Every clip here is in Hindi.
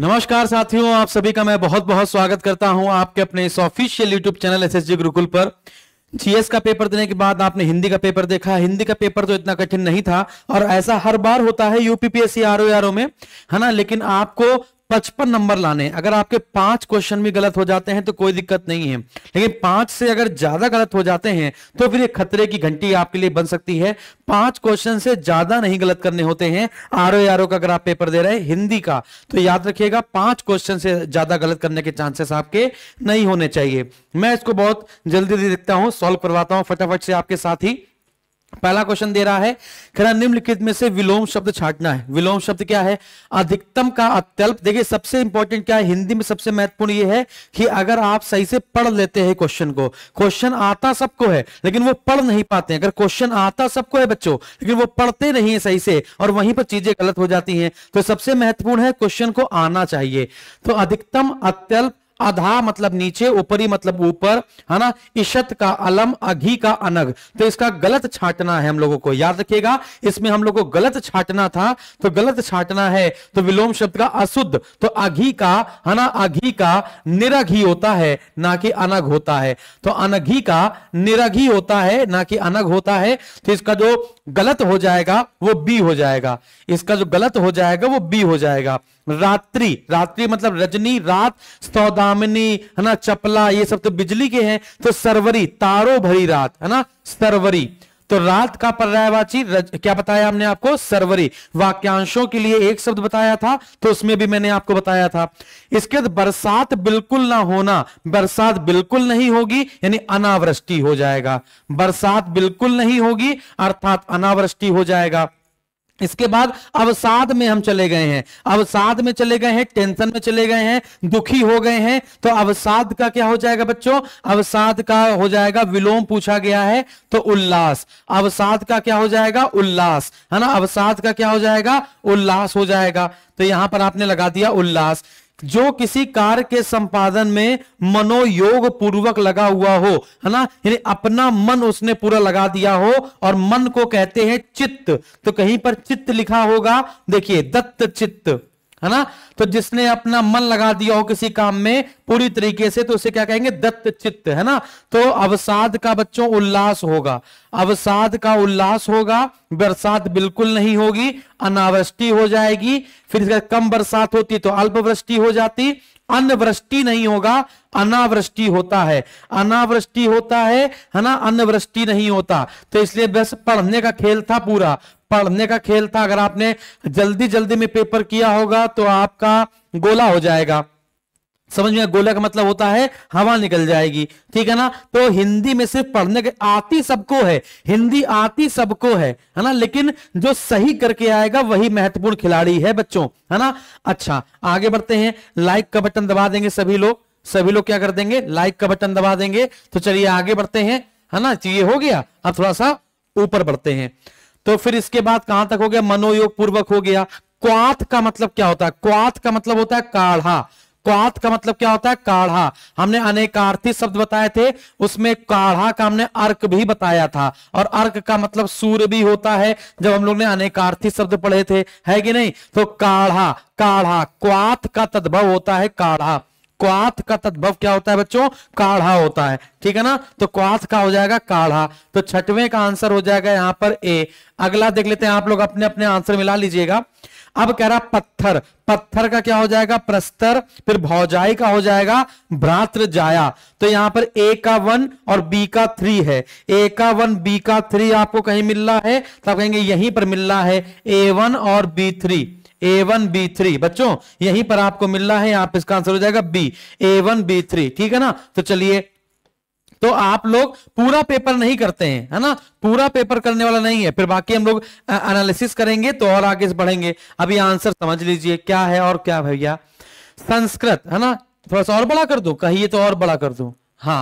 नमस्कार साथियों आप सभी का मैं बहुत बहुत स्वागत करता हूं आपके अपने इस official YouTube channel S S G Gurukul पर जीएस का पेपर देने के बाद आपने हिंदी का पेपर देखा हिंदी का पेपर तो इतना कठिन नहीं था और ऐसा हर बार होता है यूपीपीएससी आर ओ में है ना लेकिन आपको पचपन नंबर लाने अगर आपके पांच क्वेश्चन भी गलत हो जाते हैं तो कोई दिक्कत नहीं है लेकिन पांच से अगर ज्यादा गलत हो जाते हैं तो फिर एक खतरे की घंटी आपके लिए बन सकती है पांच क्वेश्चन से ज्यादा नहीं गलत करने होते हैं आर ओ का अगर आप पेपर दे रहे हैं हिंदी का तो याद रखिएगा पांच क्वेश्चन से ज्यादा गलत करने के चांसेस आपके नहीं होने चाहिए मैं इसको बहुत जल्दी जल्दी देखता हूं सॉल्व करवाता हूं फटाफट से आपके साथ ही पहला क्वेश्चन दे रहा है खरा निम्नलिखित में से विलोम शब्द छाटना है विलोम शब्द क्या है अधिकतम का अत्यल्प देखिए सबसे इंपॉर्टेंट क्या है हिंदी में सबसे महत्वपूर्ण यह है कि अगर आप सही से पढ़ लेते हैं क्वेश्चन को क्वेश्चन आता सबको है लेकिन वो पढ़ नहीं पाते अगर क्वेश्चन आता सबको है बच्चों लेकिन वो पढ़ते नहीं है सही से और वहीं पर चीजें गलत हो जाती है तो सबसे महत्वपूर्ण है क्वेश्चन को आना चाहिए तो अधिकतम अत्यल्प अधा मतलब नीचे ऊपरी मतलब ऊपर है ना इशत का अलम अघी का अनग तो इसका गलत छाटना है हम लोगों को याद रखिएगा इसमें हम लोग को गलत छाटना था तो गलत छाटना है तो विलोम शब्द का अशुद्ध तो अघी का है ना अघी का निरघी होता है ना कि अनग होता है तो अनघी का निरघी होता है ना कि अनग होता है तो इसका जो गलत हो जाएगा वो बी हो जाएगा इसका जो गलत हो जाएगा वो बी हो जाएगा रात्रि रात्रि मतलब रजनी रात सौदामिनी है ना चपला ये सब तो बिजली के हैं तो सरवरी तारो भरी रात है ना सरवरी तो रात का पर्यायवाची क्या बताया हमने आपको सरवरी वाक्यांशों के लिए एक शब्द बताया था तो उसमें भी मैंने आपको बताया था इसके बाद बरसात बिल्कुल ना होना बरसात बिल्कुल नहीं होगी यानी अनावृष्टि हो जाएगा बरसात बिल्कुल नहीं होगी अर्थात अनावृष्टि हो जाएगा इसके बाद अवसाद में हम चले गए हैं अवसाद में चले गए हैं टेंशन में चले गए हैं दुखी हो गए हैं तो अवसाद का क्या हो जाएगा बच्चों अवसाद का हो जाएगा विलोम पूछा गया है तो उल्लास अवसाद का क्या हो जाएगा उल्लास है ना अवसाद का क्या हो जाएगा उल्लास हो जाएगा तो यहां पर आपने लगा दिया उल्लास जो किसी कार्य के संपादन में मनोयोग पूर्वक लगा हुआ हो है ना यानी अपना मन उसने पूरा लगा दिया हो और मन को कहते हैं चित्त तो कहीं पर चित्त लिखा होगा देखिए दत्त चित्त है ना तो जिसने अपना मन लगा दिया हो किसी काम में पूरी तरीके से तो उसे क्या कहेंगे दत्त चित्त है ना तो अवसाद का बच्चों उल्लास होगा अवसाद का उल्लास होगा बरसात बिल्कुल नहीं होगी अनावृष्टि हो जाएगी फिर इसका कम बरसात होती तो अल्पवृष्टि हो जाती अनवृष्टि नहीं होगा अनावृष्टि होता है अनावृष्टि होता है है ना अनवृष्टि नहीं होता तो इसलिए बस पढ़ने का खेल था पूरा पढ़ने का खेल था अगर आपने जल्दी जल्दी में पेपर किया होगा तो आपका गोला हो जाएगा समझ में गोला का मतलब होता है हवा निकल जाएगी ठीक है ना तो हिंदी में सिर्फ पढ़ने के आती सबको है हिंदी आती सबको है है ना लेकिन जो सही करके आएगा वही महत्वपूर्ण खिलाड़ी है बच्चों है ना अच्छा आगे बढ़ते हैं लाइक का बटन दबा देंगे सभी लोग सभी लोग क्या कर देंगे लाइक का बटन दबा देंगे तो चलिए आगे बढ़ते हैं है ना ये हो गया अब थोड़ा सा ऊपर बढ़ते हैं तो फिर इसके बाद कहां तक हो गया मनोयोग पूर्वक हो गया क्वात का मतलब क्या होता है क्वात का मतलब होता है काढ़ा क्वात का मतलब क्या होता है काढ़ा हमने अनेकार्थी शब्द बताए थे उसमें काढ़ा का हमने अर्क भी बताया था और अर्क का मतलब सूर्य भी होता है जब हम लोग ने अनेकार्थी शब्द पढ़े थे है कि नहीं तो काढ़ा काढ़ा क्वात का तद्भव होता है काढ़ा क्वाथ का तद्भव क्या होता है बच्चों काढ़ा होता है ठीक है ना तो क्वाथ का हो जाएगा काढ़ा तो छठवें का आंसर हो जाएगा यहां पर ए अगला देख लेते हैं आप लोग अपने अपने आंसर मिला लीजिएगा अब कह रहा पत्थर पत्थर का क्या हो जाएगा प्रस्तर फिर भौजाई का हो जाएगा भ्रात्र जाया तो यहां पर ए का वन और बी का थ्री है ए का वन बी का थ्री आपको कहीं मिल रहा है तो आप कहेंगे यहीं पर मिल रहा है ए वन और B three A one B three बच्चों यहीं पर आपको मिल रहा है यहां पर इसका आंसर हो जाएगा B A one B three ठीक है ना तो चलिए तो आप लोग पूरा पेपर नहीं करते हैं है ना पूरा पेपर करने वाला नहीं है फिर बाकी हम लोग एनालिसिस करेंगे तो और आगे बढ़ेंगे अभी आंसर समझ लीजिए क्या है और क्या भैया संस्कृत है ना थोड़ा सा और बड़ा कर दो कहिए तो और बड़ा कर दो हाँ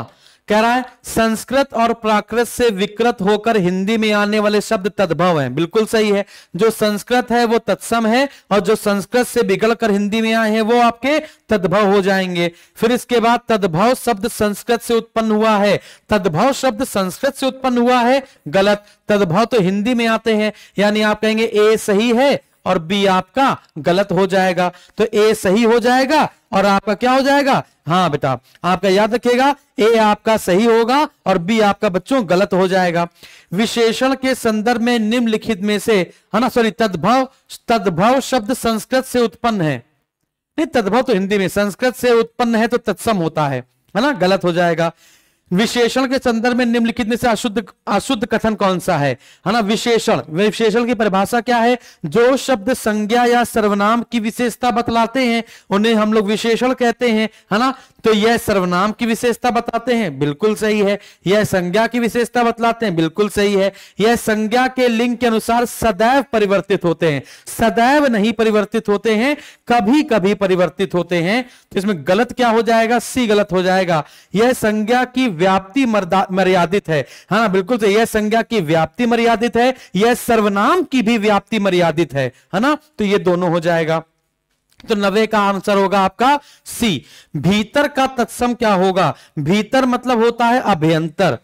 कह रहा है संस्कृत और प्राकृत से विकृत होकर हिंदी में आने वाले शब्द तद्भव हैं बिल्कुल सही है जो संस्कृत है वो तत्सम है और जो संस्कृत से बिगड़कर हिंदी में आए हैं वो आपके तद्भव हो जाएंगे फिर इसके बाद तद्भव शब्द संस्कृत से उत्पन्न हुआ है तद्भव शब्द संस्कृत से उत्पन्न हुआ है गलत तद्भव तो हिंदी में आते हैं यानी आप कहेंगे ए सही है और बी आपका गलत हो जाएगा तो ए सही हो जाएगा और आपका क्या हो जाएगा हाँ बेटा आपका याद रखिएगा ए आपका सही होगा और बी आपका बच्चों गलत हो जाएगा विशेषण के संदर्भ में निम्नलिखित में से है ना सॉरी तद्भव तद्भव शब्द संस्कृत से उत्पन्न है नहीं तद्भव तो हिंदी में संस्कृत से उत्पन्न है तो तत्सम होता है है ना गलत हो जाएगा विशेषण के संदर्भ में निम्नलिखित में से अशुद्ध अशुद्ध कथन कौन सा है है ना विशेषण विशेषण की परिभाषा क्या है जो शब्द संज्ञा या सर्वनाम की विशेषता बतलाते हैं उन्हें हम लोग विशेषण कहते हैं है ना तो यह सर्वनाम की विशेषता बताते हैं बिल्कुल सही है यह संज्ञा की विशेषता बतलाते हैं बिल्कुल सही है यह संज्ञा के लिंग के अनुसार सदैव परिवर्तित होते हैं सदैव नहीं परिवर्तित होते हैं कभी कभी परिवर्तित होते हैं तो इसमें गलत क्या हो जाएगा सी गलत हो जाएगा यह संज्ञा की व्याप्ति मर्यादित है हाँ बिल्कुल तो यह संज्ञा की व्याप्ति मर्यादित है यह सर्वनाम की भी व्याप्ति मर्यादित है है ना तो ये दोनों हो जाएगा तो नवे का आंसर होगा आपका सी भीतर का तत्सम क्या होगा भीतर मतलब होता है अभ्यंतर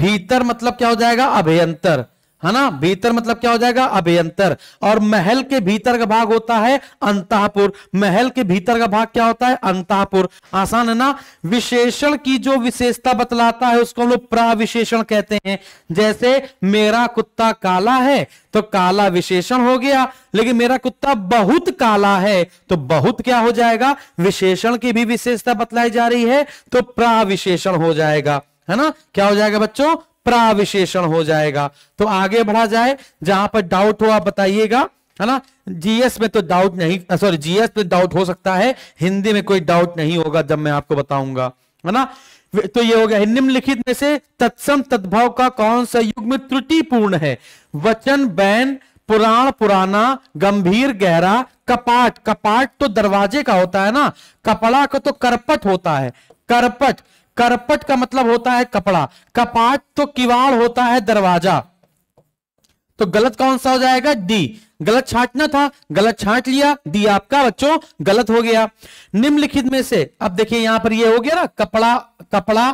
भीतर मतलब क्या हो जाएगा अभ्यंतर है ना भीतर मतलब क्या हो जाएगा अभ्यंतर और महल के भीतर का भाग होता है अंतपुर महल के भीतर का भाग क्या होता है अंतपुर आसान है ना विशेषण की जो विशेषता बतलाता है उसको हम लोग प्राविशेषण कहते हैं जैसे मेरा कुत्ता काला है तो काला विशेषण हो गया लेकिन मेरा कुत्ता बहुत काला है तो बहुत क्या हो जाएगा विशेषण की भी विशेषता बतलाई जा रही है तो प्राविशेषण हो जाएगा है ना क्या हो जाएगा बच्चों प्राविशेषण हो जाएगा तो आगे बढ़ा जाए जहां पर डाउट हो आप बताइएगा है ना जीएस में तो डाउट नहीं सॉरी जीएस में डाउट हो सकता है हिंदी में कोई डाउट नहीं होगा जब मैं आपको बताऊंगा है ना तो ये हो गया निम्नलिखित में से तत्सम तद्भव का कौन सा युग्म त्रुटिपूर्ण है वचन बैन पुराण पुराना गंभीर गहरा कपाट कपाट तो दरवाजे का होता है ना कपड़ा का तो करपट होता है करपट करपट का मतलब होता है कपड़ा कपाट तो किवाड़ होता है दरवाजा तो गलत कौन सा हो जाएगा डी गलत छाटना था गलत छाट लिया डी आपका बच्चों गलत हो गया निम्नलिखित में से अब देखिए यहां पर ये हो गया ना कपड़ा कपड़ा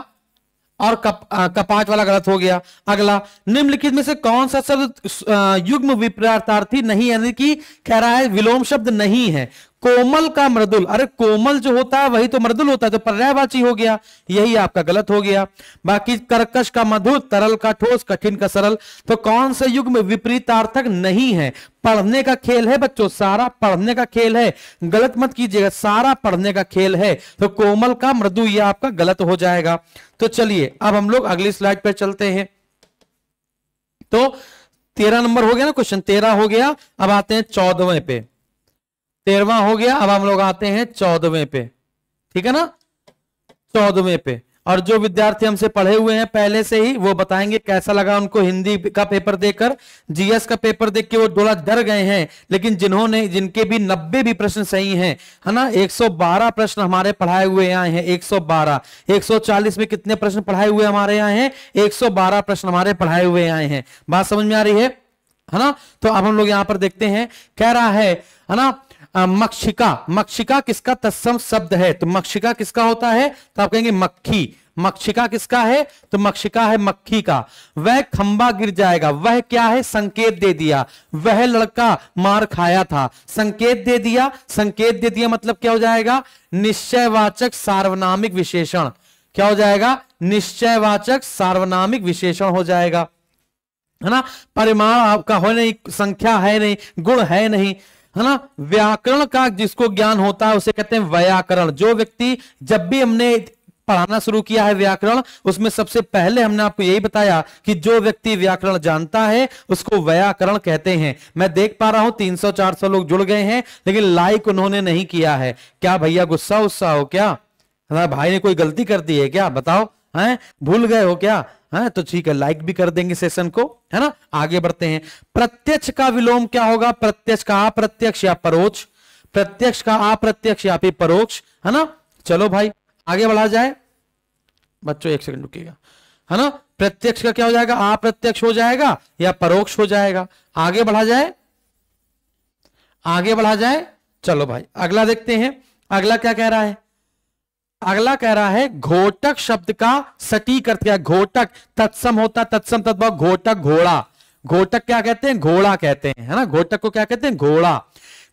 और कप, आ, कपाट वाला गलत हो गया अगला निम्नलिखित में से कौन सा शब्द युग्म विपरार्थार्थी नहीं यानी कि कह रहा है विलोम शब्द नहीं है कोमल का मृदुल अरे कोमल जो होता है वही तो मृदुल होता है तो पर्यायवाची हो गया यही आपका गलत हो गया बाकी कर्कश का मधुर तरल का ठोस कठिन का सरल तो कौन से युग में विपरीतार्थक नहीं है पढ़ने का खेल है बच्चों सारा पढ़ने का खेल है गलत मत कीजिएगा सारा पढ़ने का खेल है तो कोमल का मृदु यह आपका गलत हो जाएगा तो चलिए अब हम लोग अगली स्लाइड पर चलते हैं तो तेरह नंबर हो गया ना क्वेश्चन तेरह हो गया अब आते हैं चौदहवें पे तेरवा हो गया अब हम लोग आते हैं चौदहवें पे ठीक है ना चौदहवें पे और जो विद्यार्थी हमसे पढ़े हुए हैं पहले से ही वो बताएंगे कैसा लगा उनको हिंदी का पेपर देकर जीएस का पेपर देख के वो डोला डर गए हैं लेकिन जिन्होंने जिनके भी नब्बे भी प्रश्न सही हैं है ना 112 प्रश्न हमारे पढ़ाए हुए आए हैं 112 140 में कितने प्रश्न पढ़ाए हुए हमारे आए हैं 112 प्रश्न हमारे पढ़ाए हुए आए हैं बात समझ में आ रही है है ना तो अब हम लोग यहाँ पर देखते हैं कह रहा है ना मक्षिका मक्षिका किसका तत्सम शब्द है तो मक्षिका किसका होता है तो आप कहेंगे मक्खी मक्षिका किसका है तो मक्षिका है मक्खी का वह खंबा गिर जाएगा वह क्या है संकेत दे दिया वह लड़का मार खाया था संकेत दे दिया संकेत दे दिया मतलब क्या हो जाएगा निश्चयवाचक सार्वनामिक विशेषण क्या हो जाएगा निश्चयवाचक सार्वनामिक विशेषण हो जाएगा है ना परिमाण आपका हो नहीं संख्या है नहीं गुण है नहीं है ना व्याकरण का जिसको ज्ञान होता है उसे कहते हैं व्याकरण जो व्यक्ति जब भी हमने पढ़ाना शुरू किया है व्याकरण उसमें सबसे पहले हमने आपको यही बताया कि जो व्यक्ति व्याकरण जानता है उसको व्याकरण कहते हैं मैं देख पा रहा हूं 300-400 लोग जुड़ गए हैं लेकिन लाइक उन्होंने नहीं किया है क्या भैया गुस्सा उस्सा हो क्या भाई ने कोई गलती कर दी है क्या बताओ है भूल गए हो क्या है हाँ, तो ठीक है लाइक भी कर देंगे सेशन को है ना आगे बढ़ते हैं प्रत्यक्ष का विलोम क्या होगा प्रत्यक्ष का अप्रत्यक्ष या परोक्ष प्रत्यक्ष का अप्रत्यक्ष या फिर परोक्ष है ना चलो भाई आगे बढ़ा जाए बच्चों एक सेकंड रुकिएगा है ना प्रत्यक्ष का क्या हो जाएगा अप्रत्यक्ष हो जाएगा या परोक्ष हो जाएगा आगे बढ़ा जाए आगे बढ़ा जाए चलो भाई अगला देखते हैं अगला क्या कह रहा है अगला कह रहा है घोटक शब्द का सटीक अर्थ क्या घोटक तत्सम होता तत्सम तत्व घोटक घोड़ा घोटक क्या कहते हैं घोड़ा कहते हैं है ना घोटक को क्या कहते हैं घोड़ा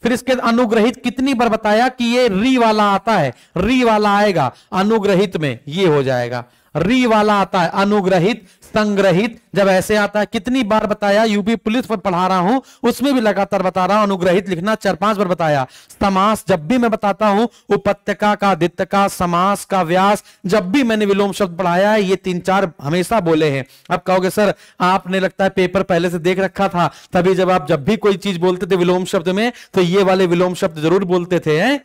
फिर इसके अनुग्रहित कितनी बार बताया कि ये री वाला आता है री वाला आएगा अनुग्रहित में ये हो जाएगा री वाला आता है अनुग्रहित संग्रहित जब ऐसे आता है कितनी बार बताया यूपी पुलिस पर पढ़ा रहा हूं उसमें भी लगातार बता रहा हूं अनुग्रहित लिखना चार पांच बार बताया समास जब भी मैं बताता हूं उपत्यका का दित्य का समास का व्यास जब भी मैंने विलोम शब्द पढ़ाया है ये तीन चार हमेशा बोले हैं अब कहोगे सर आपने लगता है पेपर पहले से देख रखा था तभी जब आप जब भी कोई चीज बोलते थे विलोम शब्द में तो ये वाले विलोम शब्द जरूर बोलते थे है?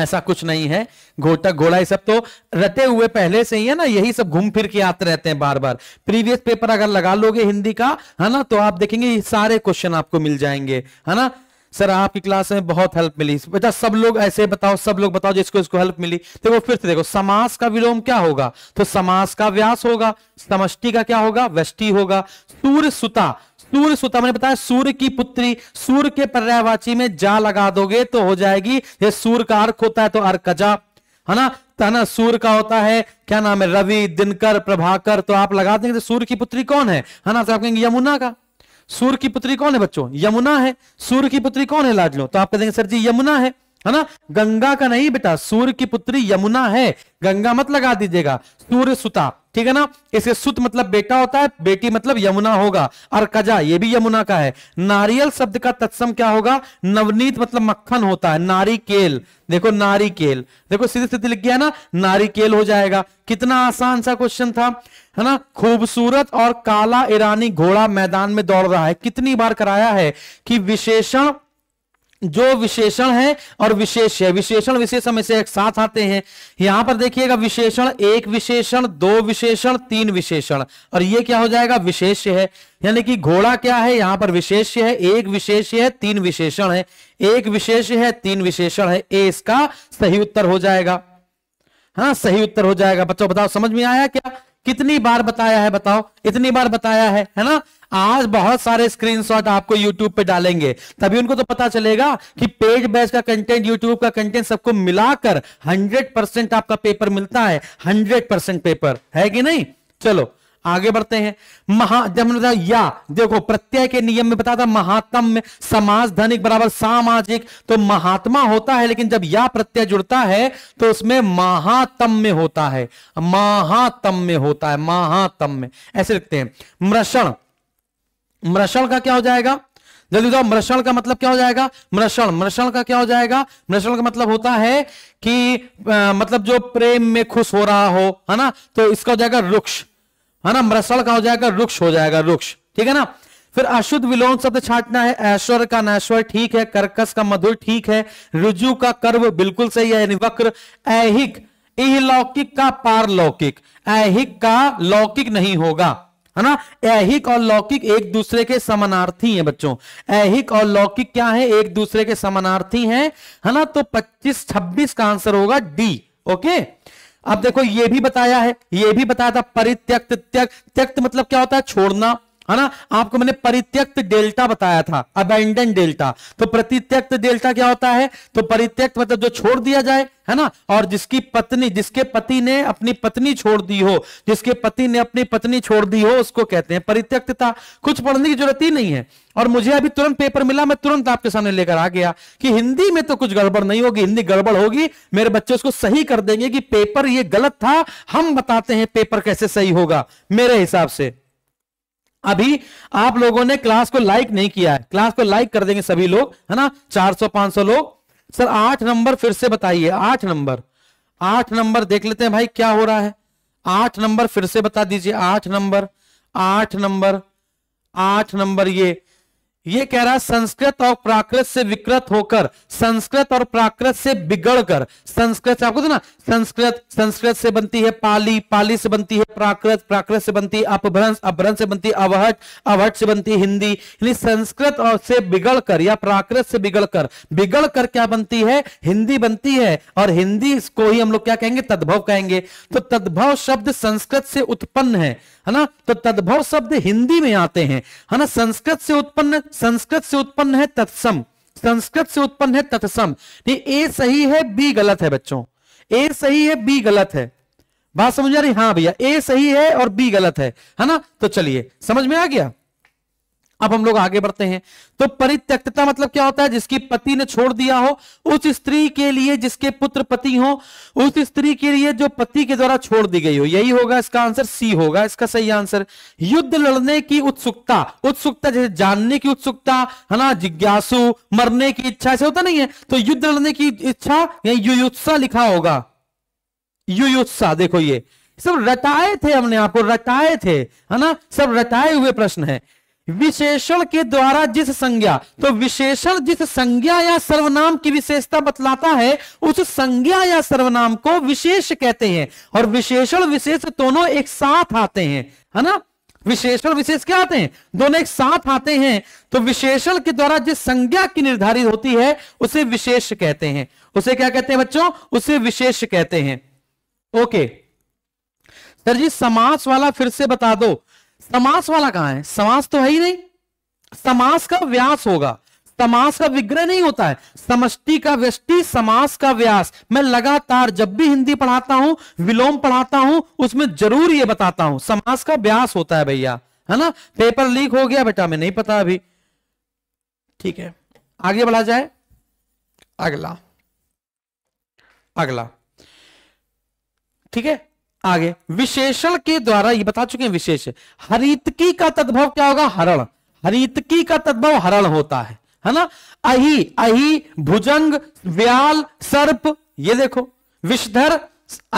ऐसा कुछ नहीं है घोटक घोड़ा ये सब तो रटे हुए पहले से ही है ना यही सब घूम फिर के आते रहते हैं बार बार प्रीवियस पेपर अगर लगा लोगे हिंदी का है ना तो आप देखेंगे सारे क्वेश्चन आपको मिल जाएंगे है ना सर आपकी क्लास में बहुत हेल्प मिली बेटा अच्छा, सब लोग ऐसे बताओ सब लोग बताओ जिसको इसको हेल्प मिली तो वो फिर से देखो समास का विलोम क्या होगा तो समास का व्यास होगा समष्टि का क्या होगा वृष्टि होगा सूर्य सुता सूर्य सूता मैंने बताया सूर्य की पुत्री सूर्य के पर्यायवाची में जा लगा दोगे तो हो जाएगी ये सूर्य का अर्क होता है तो अर्कजा है ना तना तो सूर्य का होता है क्या नाम है रवि दिनकर प्रभाकर तो आप लगा देंगे तो सूर्य की पुत्री कौन है है ना तो आप कहेंगे यमुना का सूर्य की पुत्री कौन है बच्चों यमुना है सूर्य की पुत्री कौन है लाजलो तो आप कह देंगे सर जी यमुना है है ना गंगा का नहीं बेटा सूर्य की पुत्री यमुना है गंगा मत लगा दीजिएगा सूर्य सुता ठीक है ना इसे सुत मतलब बेटा होता है बेटी मतलब यमुना होगा और कजा ये भी यमुना का है नारियल शब्द का तत्सम क्या होगा नवनीत मतलब मक्खन होता है नारी केल देखो नारी केल देखो सीधे सीधे लिख गया ना नारी केल हो जाएगा कितना आसान सा क्वेश्चन था है ना खूबसूरत और काला ईरानी घोड़ा मैदान में दौड़ रहा है कितनी बार कराया है कि विशेषण जो विशेषण है और विशेष है विशेषण विशेष हम इसे एक साथ आते हैं यहां पर देखिएगा विशेषण एक विशेषण दो विशेषण तीन विशेषण और ये क्या हो जाएगा विशेष है यानी कि घोड़ा क्या है यहां पर विशेष है एक विशेष है तीन विशेषण है एक विशेष है तीन विशेषण है ए इसका सही उत्तर हो जाएगा हाँ सही उत्तर हो जाएगा बच्चों बताओ समझ में आया क्या कितनी बार बताया है बताओ इतनी बार बताया है है ना आज बहुत सारे स्क्रीनशॉट आपको YouTube पे डालेंगे तभी उनको तो पता चलेगा कि पेज बेस का कंटेंट YouTube का कंटेंट सबको मिलाकर 100 परसेंट आपका पेपर मिलता है 100 परसेंट पेपर है कि नहीं चलो आगे बढ़ते हैं महा जब या देखो प्रत्यय के नियम में बताया था महात्म में समाज धनिक बराबर सामाजिक तो महात्मा होता है लेकिन जब या प्रत्यय जुड़ता है तो उसमें महातम में होता है महातम में होता है महातम में ऐसे लिखते हैं मृषण मृषण का क्या हो जाएगा जल्दी जाओ मृषण का मतलब क्या हो जाएगा मृषण मृषण का क्या हो जाएगा मृषण का मतलब होता है कि आ, मतलब जो प्रेम में खुश हो रहा हो है ना तो इसका हो जाएगा रुक्ष है ना मृसल का हो जाएगा वृक्ष हो जाएगा वृक्ष ठीक है ना फिर अशुद्ध विलोम शब्द छाटना है ऐश्वर्य का नैश्वर ठीक है कर्कस का मधुर ठीक है रुजु का कर्व बिल्कुल सही है वक्र ऐहिक लौकिक का पारलौकिक ऐहिक का लौकिक नहीं होगा है ना ऐहिक और लौकिक एक दूसरे के समानार्थी हैं बच्चों ऐहिक और लौकिक क्या है एक दूसरे के समानार्थी हैं है ना तो 25 26 का आंसर होगा डी ओके अब देखो ये भी बताया है ये भी बताया था परित्यक्त त्यक्त त्यक्त मतलब क्या होता है छोड़ना है ना आपको मैंने परित्यक्त डेल्टा बताया था अबेंडन डेल्टा तो प्रतित्यक्त डेल्टा क्या होता है तो परित्यक्त मतलब जो छोड़ दिया जाए है ना और जिसकी पत्नी जिसके पति ने अपनी पत्नी छोड़ दी हो जिसके पति ने अपनी पत्नी छोड़ दी हो उसको कहते हैं परित्यक्तता कुछ पढ़ने की जरूरत ही नहीं है और मुझे अभी तुरंत पेपर मिला मैं तुरंत आपके सामने लेकर आ गया कि हिंदी में तो कुछ गड़बड़ नहीं होगी हिंदी गड़बड़ होगी मेरे बच्चे उसको सही कर देंगे कि पेपर ये गलत था हम बताते हैं पेपर कैसे सही होगा मेरे हिसाब से अभी आप लोगों ने क्लास को लाइक नहीं किया है क्लास को लाइक कर देंगे सभी लोग है ना 400 500 लोग सर आठ नंबर फिर से बताइए आठ नंबर आठ नंबर देख लेते हैं भाई क्या हो रहा है आठ नंबर फिर से बता दीजिए आठ नंबर आठ नंबर आठ नंबर ये ये कह रहा है संस्कृत और प्राकृत से विकृत होकर संस्कृत और प्राकृत से बिगड़कर संस्कृत आपको ना संस्कृत संस्कृत से बनती है पाली पाली से बनती है प्राकृत प्राकृत से बनती है अपभ्रंश अपभ्रंश से बनती है अवहट अवहट से बनती है हिंदी यानी संस्कृत और से बिगड़कर या प्राकृत से बिगड़कर बिगड़कर क्या बनती है हिंदी बनती है और हिंदी को ही हम लोग क्या कहेंगे तद्भव कहेंगे तो तद्भव शब्द संस्कृत से उत्पन्न है है ना तो तद्भव शब्द हिंदी में आते हैं है ना संस्कृत से उत्पन्न संस्कृत से उत्पन्न है तत्सम संस्कृत से उत्पन्न है तत्सम ए सही है बी गलत है बच्चों ए सही है बी गलत है बात समझ आ रही हाँ भैया ए सही है और बी गलत है है ना तो चलिए समझ में आ गया अब हम लोग आगे बढ़ते हैं तो परित्यक्तता मतलब क्या होता है जिसकी पति ने छोड़ दिया हो उस स्त्री के लिए जिसके पुत्र पति हो उस स्त्री के लिए जो पति के द्वारा छोड़ दी गई हो यही होगा इसका आंसर सी होगा इसका सही आंसर युद्ध लड़ने की उत्सुकता उत्सुकता जैसे जानने की उत्सुकता है ना जिज्ञासु मरने की इच्छा ऐसे होता नहीं है तो युद्ध लड़ने की इच्छा युयुत्सा लिखा होगा युयुत्सा देखो ये सब रटाए थे हमने आपको रटाए थे है ना सब रटाए हुए प्रश्न है विशेषण के द्वारा जिस संज्ञा तो विशेषण जिस संज्ञा या सर्वनाम की विशेषता बतलाता है उस संज्ञा या सर्वनाम को विशेष कहते हैं और विशेषण विशेष दोनों एक साथ आते हैं है ना विशेषण विशेष क्या आते हैं दोनों एक साथ आते हैं तो विशेषण के द्वारा जिस संज्ञा की निर्धारित होती है उसे विशेष कहते हैं उसे क्या कहते हैं बच्चों उसे विशेष कहते हैं ओके सर जी समास वाला फिर से बता दो समास वाला कहां है समास तो है ही नहीं समास का व्यास होगा समास का विग्रह नहीं होता है समष्टि का व्यष्टि समास का व्यास मैं लगातार जब भी हिंदी पढ़ाता हूं विलोम पढ़ाता हूं उसमें जरूर यह बताता हूं समास का व्यास होता है भैया है ना पेपर लीक हो गया बेटा मैं नहीं पता अभी ठीक है आगे बढ़ा जाए अगला अगला ठीक है आगे विशेषण के द्वारा ये बता चुके हैं विशेष हरितकी का तद्भव क्या होगा हरण हरितकी का तद्भव हरण होता है है ना अही अही भुजंग व्याल सर्प ये देखो विषधर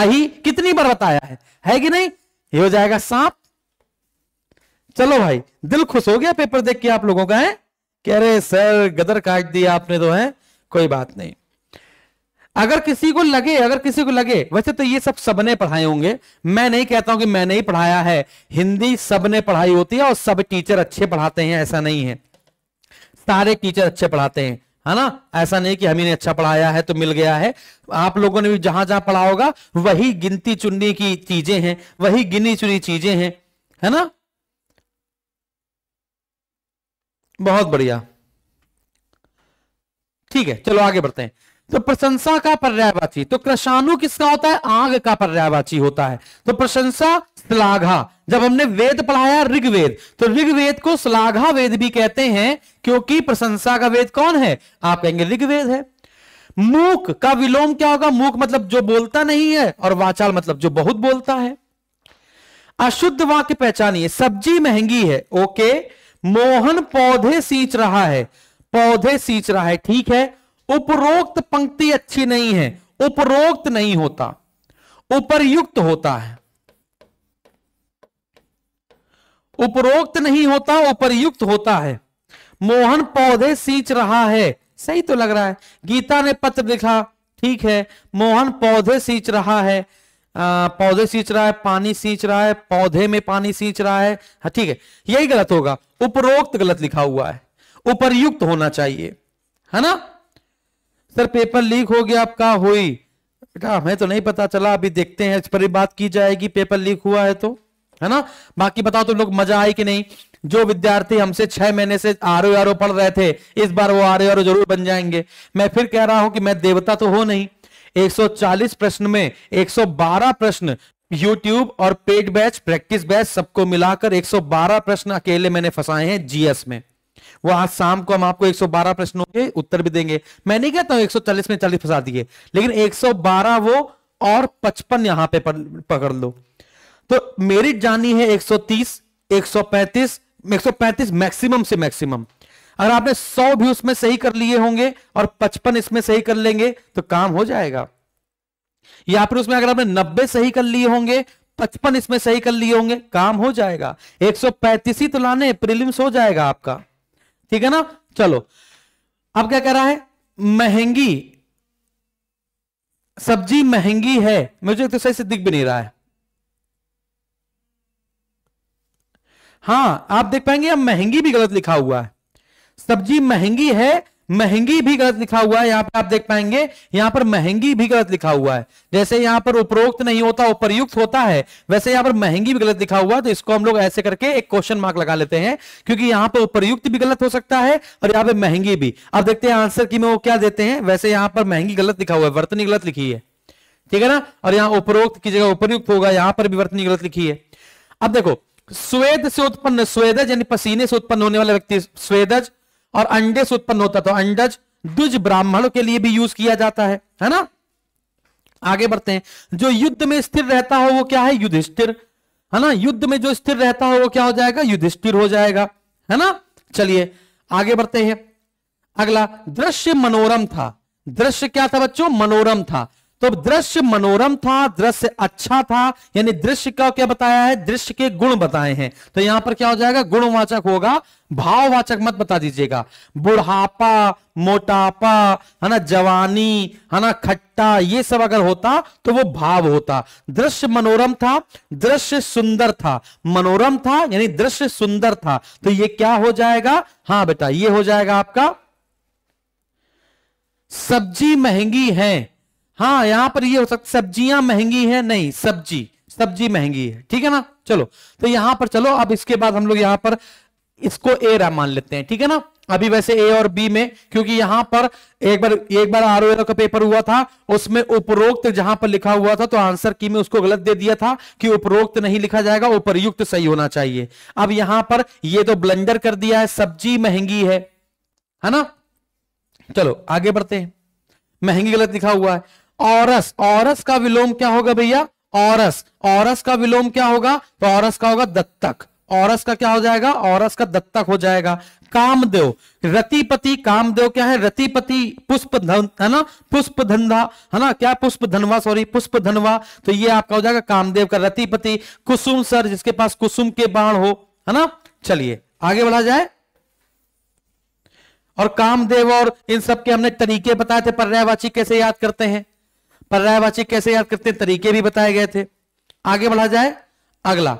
अही कितनी बार बताया है है कि नहीं ये हो जाएगा सांप चलो भाई दिल खुश हो गया पेपर देख के आप लोगों का है कह रहे सर गदर काट दिया आपने तो है कोई बात नहीं अगर किसी को लगे अगर किसी को लगे वैसे तो ये सब सबने पढ़ाए होंगे मैं नहीं कहता हूं कि मैंने ही पढ़ाया है हिंदी सबने पढ़ाई होती है और सब टीचर अच्छे पढ़ाते हैं ऐसा नहीं है सारे टीचर अच्छे पढ़ाते हैं है ना ऐसा नहीं कि हमी ने अच्छा पढ़ाया है तो मिल गया है आप लोगों ने भी जहां जहां पढ़ा होगा वही गिनती चुनने की चीजें हैं वही गिनी चुनी चीजें हैं है ना बहुत बढ़िया ठीक है चलो आगे बढ़ते हैं तो प्रशंसा का पर्यायवाची तो कृषाणु किसका होता है आग का पर्यायवाची होता है तो प्रशंसा श्लाघा जब हमने वेद पढ़ाया ऋग्वेद तो ऋग्वेद को श्लाघा वेद भी कहते हैं क्योंकि प्रशंसा का वेद कौन है आप कहेंगे ऋग्वेद है मूक का विलोम क्या होगा मूक मतलब जो बोलता नहीं है और वाचाल मतलब जो बहुत बोलता है अशुद्ध वाक्य पहचानिए सब्जी महंगी है ओके मोहन पौधे सींच रहा है पौधे सींच रहा है ठीक है उपरोक्त पंक्ति अच्छी नहीं है उपरोक्त नहीं होता उपरयुक्त होता है उपरोक्त नहीं होता उपरयुक्त होता है मोहन पौधे सींच रहा है सही तो लग रहा है गीता ने पत्र लिखा ठीक है मोहन पौधे सींच रहा है आ, पौधे सींच रहा है पानी सींच रहा है पौधे में पानी सींच रहा है हाँ, ठीक है यही गलत होगा उपरोक्त गलत लिखा हुआ है उपरयुक्त होना चाहिए है ना सर पेपर लीक हो गया आपका हुई बेटा हमें तो नहीं पता चला अभी देखते हैं इस पर बात की जाएगी पेपर लीक हुआ है तो है ना बाकी बताओ तुम तो लोग मजा आई कि नहीं जो विद्यार्थी हमसे छह महीने से आर ओ पढ़ रहे थे इस बार वो आर ओ जरूर बन जाएंगे मैं फिर कह रहा हूं कि मैं देवता तो हो नहीं 140 प्रश्न में 112 प्रश्न यूट्यूब और पेड बैच प्रैक्टिस बैच सबको मिलाकर 112 प्रश्न अकेले मैंने फंसाए हैं जीएस में वो आज शाम को हम आपको 112 प्रश्नों के उत्तर भी देंगे मैं नहीं कहता हूं 140 में 40 फंसा दिए लेकिन 112 वो और 55 यहां पे पकड़ लो तो मेरिट जानी है 130 135 135 मैक्सिमम से मैक्सिमम अगर आपने 100 भी उसमें सही कर लिए होंगे और 55 इसमें सही कर लेंगे तो काम हो जाएगा या फिर उसमें अगर आपने 90 सही कर लिए होंगे 55 इसमें सही कर लिए होंगे काम हो जाएगा 135 ही तो लाने प्रिलिम्स हो जाएगा आपका ठीक है ना चलो अब क्या कह रहा है महंगी सब्जी महंगी है मुझे तो सही से दिख भी नहीं रहा है हां आप देख पाएंगे अब महंगी भी गलत लिखा हुआ है सब्जी महंगी है महंगी भी गलत लिखा हुआ है यहां पर आप देख पाएंगे यहां पर महंगी भी गलत लिखा हुआ है जैसे यहां पर उपरोक्त नहीं होता उपरयुक्त होता है वैसे यहां पर महंगी भी गलत लिखा हुआ है तो इसको हम लोग ऐसे करके एक क्वेश्चन मार्क लगा लेते हैं क्योंकि यहां पर उपरयुक्त भी गलत हो सकता है और यहां पर महंगी भी अब देखते हैं आंसर की में वो क्या देते हैं वैसे यहां पर महंगी गलत लिखा हुआ है वर्तनी गलत लिखी है ठीक है ना और यहां उपरोक्त की जगह उपरयुक्त होगा यहां पर भी वर्तनी गलत लिखी है अब देखो स्वेद से उत्पन्न स्वेदज यानी पसीने से उत्पन्न होने वाले व्यक्ति स्वेदज और अंडे से उत्पन्न होता तो अंडज द्विज ब्राह्मणों के लिए भी यूज किया जाता है है ना आगे बढ़ते हैं जो युद्ध में स्थिर रहता हो वो क्या है युधिष्ठिर है ना युद्ध में जो स्थिर रहता हो वो क्या हो जाएगा युधिष्ठिर हो जाएगा है ना चलिए आगे बढ़ते हैं अगला दृश्य मनोरम था दृश्य क्या था बच्चों मनोरम था तो दृश्य मनोरम था दृश्य अच्छा था यानी दृश्य का क्या बताया है दृश्य के गुण बताए हैं तो यहां पर क्या हो जाएगा गुणवाचक होगा भाववाचक मत बता दीजिएगा बुढ़ापा मोटापा है ना जवानी है ना खट्टा ये सब अगर होता तो वो भाव होता दृश्य मनोरम था दृश्य सुंदर था मनोरम था यानी दृश्य सुंदर था तो ये क्या हो जाएगा हाँ बेटा ये हो जाएगा आपका सब्जी महंगी है हाँ यहां पर ये हो सकता सब्जियां महंगी है नहीं सब्जी सब्जी महंगी है ठीक है ना चलो तो यहां पर चलो अब इसके बाद हम लोग यहां पर इसको ए रहा मान लेते हैं ठीक है ना अभी वैसे ए और बी में क्योंकि यहां पर एक बार एक बार आर ओ का पेपर हुआ था उसमें उपरोक्त जहां पर लिखा हुआ था तो आंसर की में उसको गलत दे दिया था कि उपरोक्त नहीं लिखा जाएगा उपरयुक्त सही होना चाहिए अब यहां पर ये तो ब्लेंडर कर दिया है सब्जी महंगी है है ना चलो आगे बढ़ते हैं महंगी गलत लिखा हुआ है औरस औरस का विलोम क्या होगा भैया औरस औरस का विलोम क्या होगा तो औरस का होगा दत्तक औरस का क्या हो जाएगा औरस का दत्तक हो जाएगा कामदेव रतिपति कामदेव क्या है रतिपति पुष्प धन है ना पुष्प धंधा है ना क्या पुष्प धनवा सॉरी पुष्प धनवा तो ये आपका हो जाएगा कामदेव का रतिपति कुसुम सर जिसके पास कुसुम के बाण हो है ना चलिए आगे बढ़ा जाए और कामदेव और इन सब के हमने तरीके बताए थे पर्यायवाची कैसे याद करते हैं पर्यायवाची कैसे याद करते हैं तरीके भी बताए गए थे आगे बढ़ा जाए अगला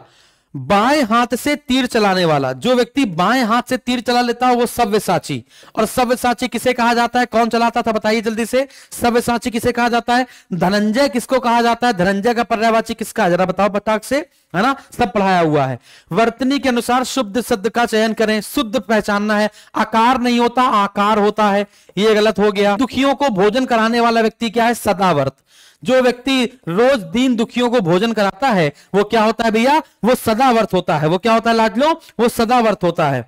बाएं हाथ से तीर चलाने वाला जो व्यक्ति बाएं हाथ से तीर चला लेता है वो सव्य साची और सव्य साची किसे कहा जाता है कौन चलाता था बताइए जल्दी से सव्य साची किसे कहा जाता है धनंजय किसको कहा जाता है धनंजय का पर्यावाची किसका जरा बताओ पटाक से है ना सब पढ़ाया हुआ है वर्तनी के अनुसार शुद्ध शब्द का चयन करें शुद्ध पहचानना है आकार नहीं होता आकार होता है ये गलत हो गया दुखियों को भोजन कराने वाला व्यक्ति क्या है सदावर्त जो व्यक्ति रोज दीन दुखियों को भोजन कराता है वो क्या होता है भैया वो सदावर्त होता है वो क्या होता है लाडलो वो सदावर्त होता है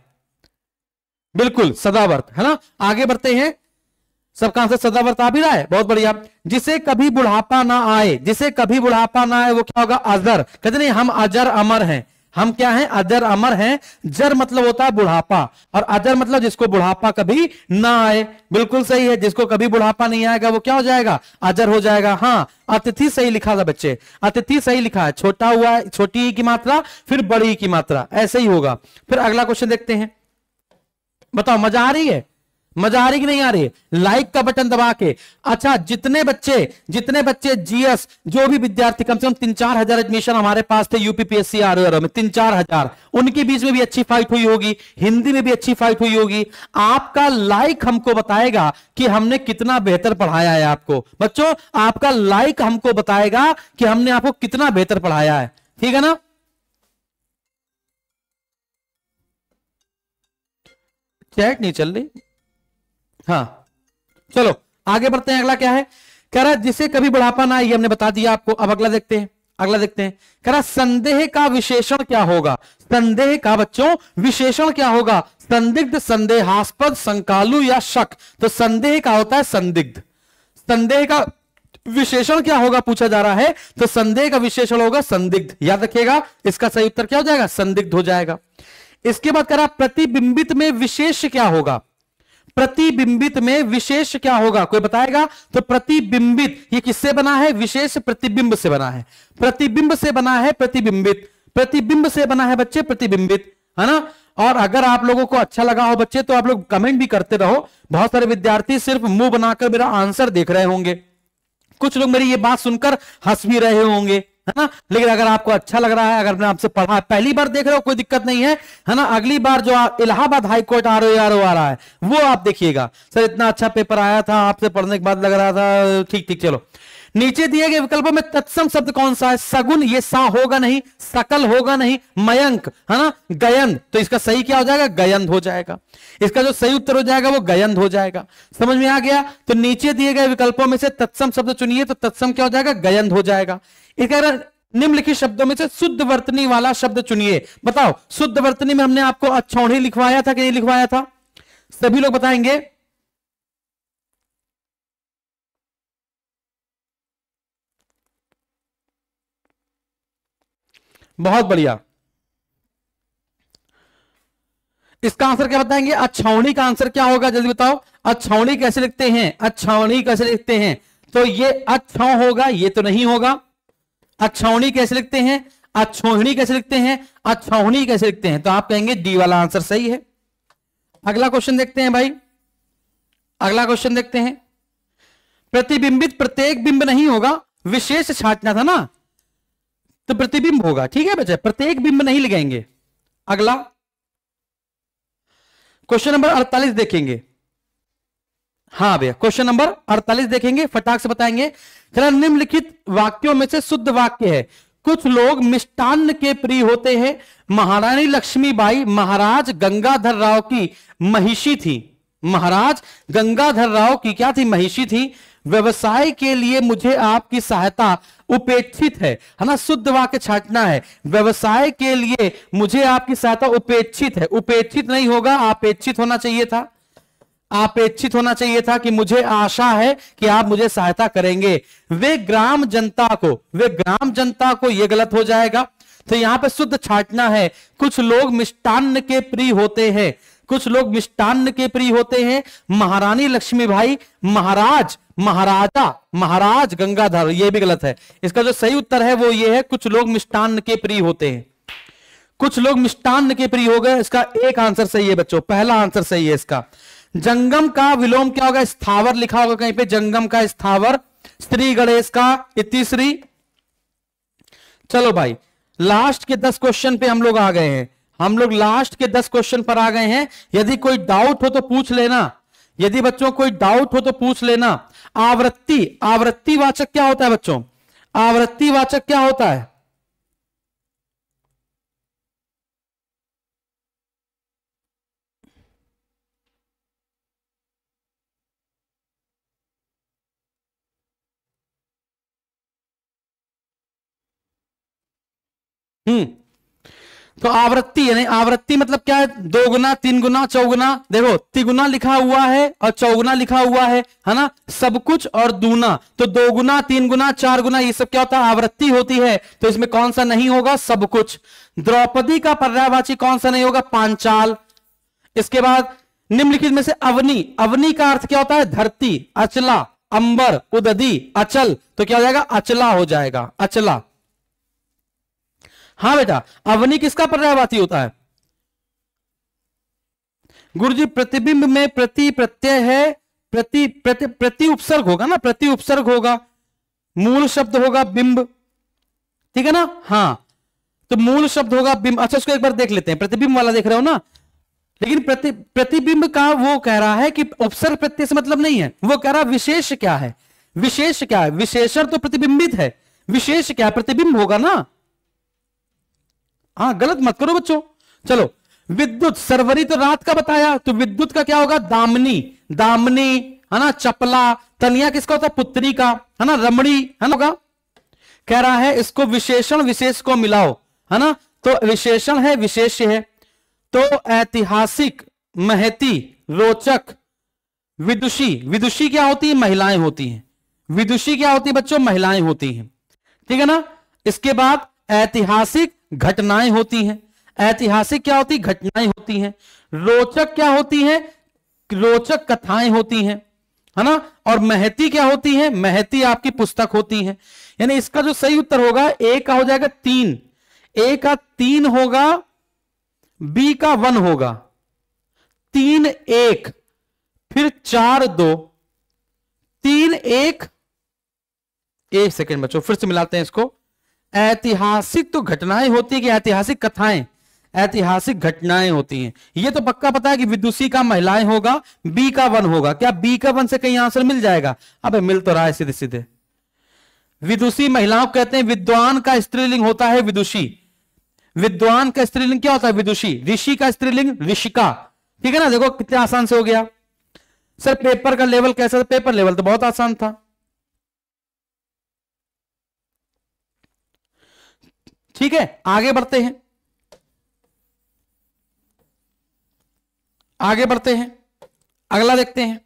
बिल्कुल सदावर्त है ना आगे बढ़ते हैं सबका आंसर सदावर्त आ भी रहा है बहुत बढ़िया जिसे कभी बुढ़ापा ना आए जिसे कभी बुढ़ापा ना आए वो क्या होगा अजर कहते नहीं हम अजर अमर हैं हम क्या हैं अजर अमर हैं जर मतलब होता है बुढ़ापा और अजर मतलब जिसको बुढ़ापा कभी ना आए बिल्कुल सही है जिसको कभी बुढ़ापा नहीं आएगा वो क्या हो जाएगा अजर हो जाएगा हाँ अतिथि सही लिखा था बच्चे अतिथि सही लिखा है छोटा हुआ है छोटी की मात्रा फिर बड़ी की मात्रा ऐसे ही होगा फिर अगला क्वेश्चन देखते हैं बताओ मजा आ रही है मजा आ रही कि नहीं आ रही लाइक का बटन दबा के अच्छा जितने बच्चे जितने बच्चे जीएस जो भी विद्यार्थी कम से कम तीन चार हजार एडमिशन हमारे पास थे यूपीपीएससी आर में तीन चार हजार उनके बीच में भी अच्छी फाइट हुई होगी हिंदी में भी अच्छी फाइट हुई होगी आपका लाइक हमको बताएगा कि हमने कितना बेहतर पढ़ाया है आपको बच्चों आपका लाइक हमको बताएगा कि हमने आपको कितना बेहतर पढ़ाया है ठीक है ना चैट नहीं चल रही हाँ चलो आगे बढ़ते हैं अगला क्या है कह रहा जिसे कभी बुढ़ापा ना ये हमने बता दिया आपको अब अगला देखते हैं अगला देखते हैं कह रहा संदेह का विशेषण क्या होगा संदेह का बच्चों विशेषण क्या होगा संदिग्ध संदेहास्पद संकालु या शक तो संदेह का होता है संदिग्ध संदेह का विशेषण क्या होगा पूछा जा रहा है तो संदेह का विशेषण होगा संदिग्ध याद रखिएगा इसका सही उत्तर क्या हो जाएगा संदिग्ध हो जाएगा इसके बाद कह रहा प्रतिबिंबित में विशेष क्या होगा प्रतिबिंबित में विशेष क्या होगा कोई बताएगा तो प्रतिबिंबित ये किससे बना है विशेष प्रतिबिंब से बना है प्रतिबिंब से बना है प्रतिबिंबित प्रतिबिंब से बना है बच्चे प्रतिबिंबित है ना और अगर आप लोगों को अच्छा लगा हो बच्चे तो आप लोग कमेंट भी करते रहो बहुत सारे विद्यार्थी सिर्फ मुंह बनाकर मेरा आंसर देख रहे होंगे कुछ लोग मेरी ये बात सुनकर हंस भी रहे होंगे है ना लेकिन अगर आपको अच्छा लग रहा है अगर मैं आपसे पढ़ा पहली बार देख रहे हो कोई दिक्कत नहीं है है ना अगली बार जो Allahabad high court R O R O आ रहा है वो आप देखिएगा सर इतना अच्छा पेपर आया था आपसे पढ़ने के बाद लग रहा था ठीक ठीक चलो नीचे दिए गए विकल्पों में तत्सम शब्द कौन सा है सगुन ये सा होगा नहीं सकल होगा नहीं मयंक है ना गयन तो इसका सही क्या हो जाएगा गयंद हो जाएगा इसका जो सही उत्तर हो जाएगा वो गयंद हो जाएगा समझ में आ गया तो नीचे दिए गए विकल्पों में से तत्सम शब्द चुनिए तो तत्सम क्या हो जाएगा गयंद हो जाएगा इस अगर निम्नलिखित शब्दों में से शुद्ध वर्तनी वाला शब्द चुनिए बताओ शुद्ध वर्तनी में हमने आपको अच्छा लिखवाया था कि नहीं लिखवाया था सभी लोग बताएंगे बहुत बढ़िया इसका आंसर क्या बताएंगे अच्छौणी का आंसर क्या होगा जल्दी बताओ अच्छौणी कैसे लिखते हैं अच्छौणी कैसे लिखते हैं तो ये अच्छा होगा ये तो नहीं होगा अच्छौणी कैसे लिखते हैं अच्छोहिणी कैसे लिखते हैं अच्छौहणी कैसे लिखते हैं तो आप कहेंगे डी वाला आंसर सही है अगला क्वेश्चन देखते हैं भाई अगला क्वेश्चन देखते हैं प्रतिबिंबित प्रत्येक बिंब नहीं होगा विशेष छाटना था ना तो प्रतिबिंब होगा ठीक है बच्चे प्रत्येक बिंब नहीं लगाएंगे अगला क्वेश्चन नंबर 48 देखेंगे हाँ भैया क्वेश्चन नंबर 48 देखेंगे फटाक से बताएंगे जरा निम्नलिखित वाक्यों में से शुद्ध वाक्य है कुछ लोग मिष्टान्न के प्रिय होते हैं महारानी लक्ष्मीबाई महाराज गंगाधर राव की महिषी थी महाराज गंगाधर राव की क्या थी महिषी थी व्यवसाय के लिए मुझे आपकी सहायता उपेक्षित है है ना शुद्ध वाक्य छाटना है व्यवसाय के लिए मुझे आपकी सहायता उपेक्षित है उपेक्षित नहीं होगा अपेक्षित होना चाहिए था अपेक्षित होना चाहिए था कि मुझे आशा है कि आप मुझे सहायता करेंगे वे ग्राम जनता को वे ग्राम जनता को यह गलत हो जाएगा तो यहां पर शुद्ध छाटना है कुछ लोग मिष्टान्न के प्रिय होते हैं कुछ लोग मिष्टान्न के प्रिय होते हैं महारानी लक्ष्मी भाई महाराज महाराजा महाराज गंगाधर ये भी गलत है इसका जो सही उत्तर है वो ये है कुछ लोग मिष्टान्न के प्रिय होते हैं कुछ लोग मिष्टान्न के प्रिय हो गए इसका एक आंसर सही है बच्चों पहला आंसर सही है इसका जंगम का विलोम क्या होगा स्थावर लिखा होगा कहीं पे जंगम का स्थावर स्त्री गणेश का तीसरी चलो भाई लास्ट के दस क्वेश्चन पे हम लोग आ गए हैं हम लोग लास्ट के दस क्वेश्चन पर आ गए हैं यदि कोई डाउट हो तो पूछ लेना यदि बच्चों कोई डाउट हो तो पूछ लेना आवृत्ति आवृत्ति वाचक क्या होता है बच्चों आवृत्ति वाचक क्या होता है हम्म तो आवृत्ति यानी आवृत्ति मतलब क्या है दो गुना तीन गुना चौगुना देखो तिगुना लिखा हुआ है और चौगुना लिखा हुआ है है ना सब कुछ और दूना तो दो गुना तीन गुना चार गुना ये सब क्या होता है आवृत्ति होती है तो इसमें कौन सा नहीं होगा सब कुछ द्रौपदी का पर्यावाची कौन सा नहीं होगा पांचाल इसके बाद निम्नलिखित में से अवनी अवनी का अर्थ क्या होता है धरती अचला अंबर उदी अचल तो क्या हो जाएगा अचला हो जाएगा अचला हाँ बेटा अवनी किसका पर्यायवाची होता है गुरु जी प्रतिबिंब में प्रति प्रत्यय है प्रति प्रति प्रति उपसर्ग होगा ना प्रति उपसर्ग होगा मूल शब्द होगा बिंब ठीक है ना हाँ तो मूल शब्द होगा बिंब अच्छा उसको एक बार देख लेते हैं प्रतिबिंब वाला देख रहे हो ना लेकिन प्रति प्रतिबिंब का वो कह रहा है कि उपसर्ग प्रत्यय से मतलब नहीं है वो कह रहा विशेष क्या है विशेष क्या है विशेषण तो प्रतिबिंबित है विशेष क्या प्रतिबिंब होगा ना हाँ गलत मत करो बच्चों चलो विद्युत सरवरी तो रात का बताया तो विद्युत का क्या होगा दामनी दामनी है ना चपला तनिया किसका होता पुत्री का है ना रमणी है ना होगा कह रहा है इसको विशेषण विशेष को मिलाओ है ना तो विशेषण है विशेष है तो ऐतिहासिक महती रोचक विदुषी विदुषी क्या होती है महिलाएं होती हैं विदुषी क्या होती है बच्चों महिलाएं होती हैं ठीक है ना इसके बाद ऐतिहासिक घटनाएं होती हैं ऐतिहासिक क्या होती घटनाएं होती हैं रोचक क्या होती है रोचक कथाएं होती हैं है ना और महती क्या होती है महती आपकी पुस्तक होती है यानी इसका जो सही उत्तर होगा ए का हो जाएगा तीन ए का तीन होगा बी का वन होगा तीन एक फिर चार दो तीन एक एक सेकेंड बच्चों फिर से मिलाते हैं इसको ऐतिहासिक तो घटनाएं होती है कि ऐतिहासिक कथाएं ऐतिहासिक घटनाएं होती हैं यह तो पक्का पता है कि विदुषी का महिलाएं होगा बी का वन होगा क्या बी का वन से कहीं आंसर मिल जाएगा अब मिल तो रहा है सीधे सीधे विदुषी महिलाओं कहते हैं विद्वान का स्त्रीलिंग होता है विदुषी विद्वान का स्त्रीलिंग क्या होता है विदुषी ऋषि का स्त्रीलिंग ऋषिका ठीक है ना देखो कितने आसान से हो गया सर पेपर का लेवल कैसा था पेपर लेवल तो बहुत आसान था ठीक है आगे बढ़ते हैं आगे बढ़ते हैं अगला देखते हैं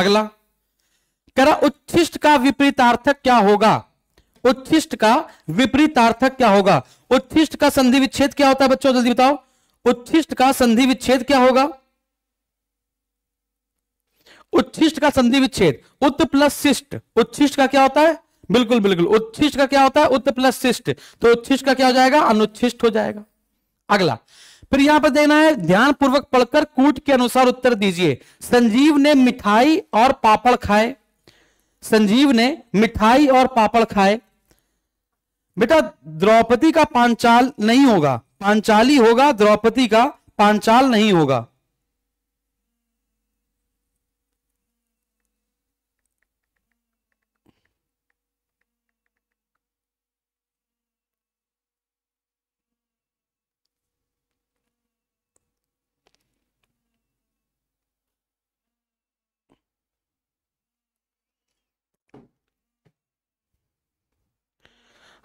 अगला करा उच्छिष्ट का विपरीतार्थक क्या होगा उच्छिष्ट का विपरीतार्थक क्या होगा उच्छिष्ट का संधि विच्छेद क्या होता है बच्चों जल्दी बताओ उच्छिष्ट का संधि विच्छेद क्या होगा उच्छिष्ट का संधि विच्छेद उत्त प्लस शिष्ट उच्छिष्ट का क्या होता है बिल्कुल बिल्कुल उत्थिष्ट का क्या होता है उत्त प्लस शिष्ट तो उत्थिष्ट का क्या हो जाएगा अनुच्छिष्ट हो जाएगा अगला फिर यहां पर देना है ध्यान पूर्वक पढ़कर कूट के अनुसार उत्तर दीजिए संजीव ने मिठाई और पापड़ खाए संजीव ने मिठाई और पापड़ खाए बेटा द्रौपदी का पांचाल नहीं होगा पांचाली होगा द्रौपदी का पांचाल नहीं होगा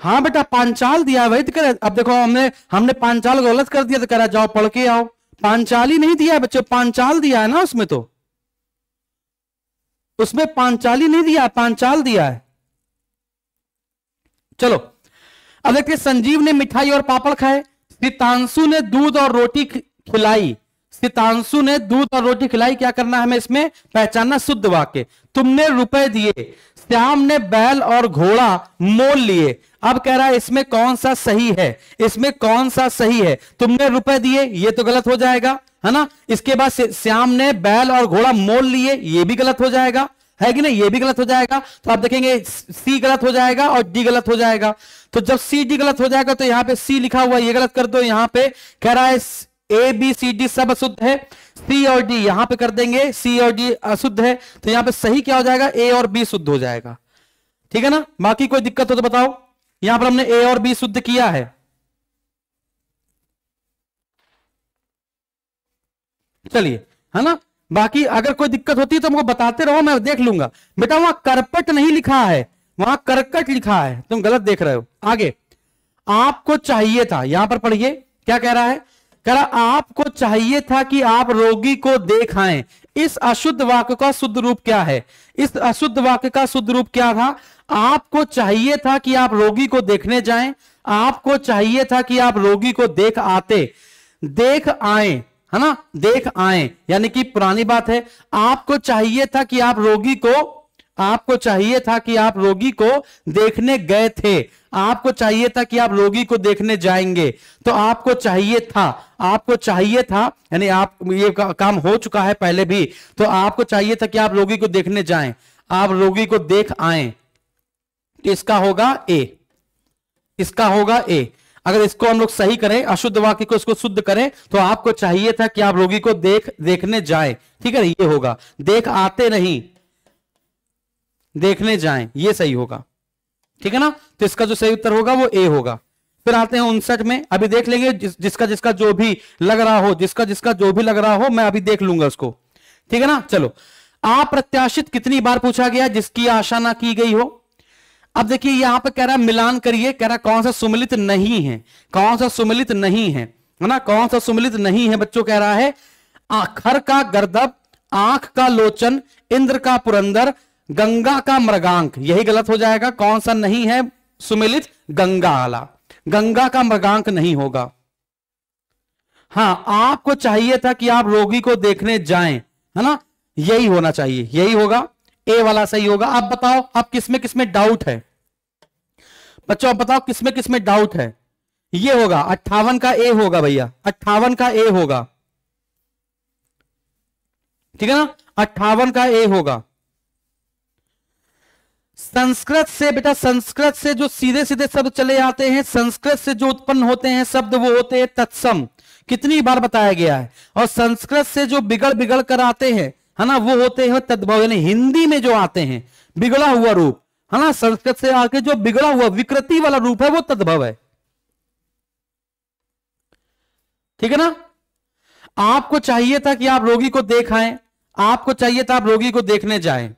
हाँ बेटा पांचाल दिया वही तो कह अब देखो हमने हमने पांचाल गलत कर दिया तो कह रहा जाओ पढ़ के आओ पांचाल ही नहीं दिया बच्चों पांचाल दिया है ना उसमें तो उसमें पांचाली नहीं दिया पांचाल दिया है चलो अब देखते संजीव ने मिठाई और पापड़ खाए सीतांशु ने दूध और रोटी खिलाई सीतांशु ने दूध और रोटी खिलाई क्या करना है हमें इसमें पहचानना शुद्ध वाक्य तुमने रुपए दिए श्याम ने बैल और घोड़ा मोल लिए अब कह रहा है इसमें कौन सा सही है इसमें कौन सा सही है तुमने रुपए दिए ये तो गलत हो जाएगा है ना इसके बाद श्याम ने बैल और घोड़ा मोल लिए ये भी गलत हो जाएगा है कि नहीं ये भी गलत हो जाएगा तो आप देखेंगे सी गलत हो जाएगा और डी गलत हो जाएगा तो जब सी डी गलत हो जाएगा तो यहां पे सी लिखा हुआ ये गलत कर दो यहां पे कह रहा है ए बी सी डी सब अशुद्ध है सी और डी यहां पे कर देंगे सी और डी अशुद्ध है तो यहां पे सही क्या हो जाएगा ए और बी शुद्ध हो जाएगा ठीक है ना बाकी कोई दिक्कत हो तो बताओ यहां पर हमने ए और बी शुद्ध किया है चलिए है ना बाकी अगर कोई दिक्कत होती है तो हमको बताते रहो मैं देख लूंगा बेटा वहां करपट नहीं लिखा है वहां करकट लिखा है तुम गलत देख रहे हो आगे आपको चाहिए था यहां पर पढ़िए क्या कह रहा है कह रहा आपको चाहिए था कि आप रोगी को देखाएं इस अशुद्ध वाक्य का शुद्ध रूप क्या है इस अशुद्ध वाक्य का शुद्ध रूप क्या था आपको चाहिए था कि आप रोगी को देखने जाएं आपको चाहिए था कि आप रोगी को देख आते देख आए है ना देख आए यानी कि पुरानी बात है आपको चाहिए था कि आप रोगी को आपको चाहिए था कि आप रोगी को देखने गए थे आपको चाहिए था कि आप रोगी को देखने जाएंगे तो आपको चाहिए था आपको चाहिए था यानी आप ये का, काम हो चुका है पहले भी तो आपको चाहिए था कि आप रोगी को देखने जाएं आप रोगी को देख आए इसका होगा ए इसका होगा ए अगर इसको हम लोग सही करें अशुद्ध वाक्य को इसको शुद्ध करें तो आपको चाहिए था कि आप रोगी को देख देखने जाए ठीक है ये होगा देख आते नहीं देखने जाएं ये सही होगा ठीक है ना तो इसका जो सही उत्तर होगा वो ए होगा फिर आते हैं उनसठ में अभी देख लेंगे जिस, जिसका जिसका जो भी लग रहा हो जिसका जिसका जो भी लग रहा हो मैं अभी देख लूंगा उसको ठीक है ना चलो अप्रत्याशित कितनी बार पूछा गया जिसकी आशा ना की गई हो अब देखिए यहां पर कह रहा है मिलान करिए कह रहा कौन सा सुमिलित नहीं है कौन सा सुमिलित नहीं है ना कौन सा सुमिलित नहीं है बच्चों कह रहा है आखर का गर्दब आंख का लोचन इंद्र का पुरंदर गंगा का मृगांक यही गलत हो जाएगा कौन सा नहीं है सुमिलित गंगा आला गंगा का मृगांक नहीं होगा हाँ आपको चाहिए था कि आप रोगी को देखने जाएं है ना यही होना चाहिए यही होगा ए वाला सही होगा आप बताओ आप किसमें किसमें डाउट है बच्चों आप बताओ किसमें किसमें डाउट है ये होगा अट्ठावन का ए होगा भैया अट्ठावन का ए होगा ठीक है ना अट्ठावन का ए होगा संस्कृत से बेटा संस्कृत से जो सीधे सीधे शब्द चले आते हैं संस्कृत से जो उत्पन्न होते हैं शब्द वो होते हैं तत्सम कितनी बार बताया गया है और संस्कृत से जो बिगड़ बिगड़ कर आते हैं है ना वो होते हैं तद्भव यानी हिंदी में जो आते हैं बिगड़ा हुआ रूप है ना संस्कृत से आके जो बिगड़ा हुआ विकृति वाला रूप है वो तद्भव है ठीक है ना आपको चाहिए था कि आप रोगी को देखाएं आपको चाहिए था आप रोगी को देखने जाएं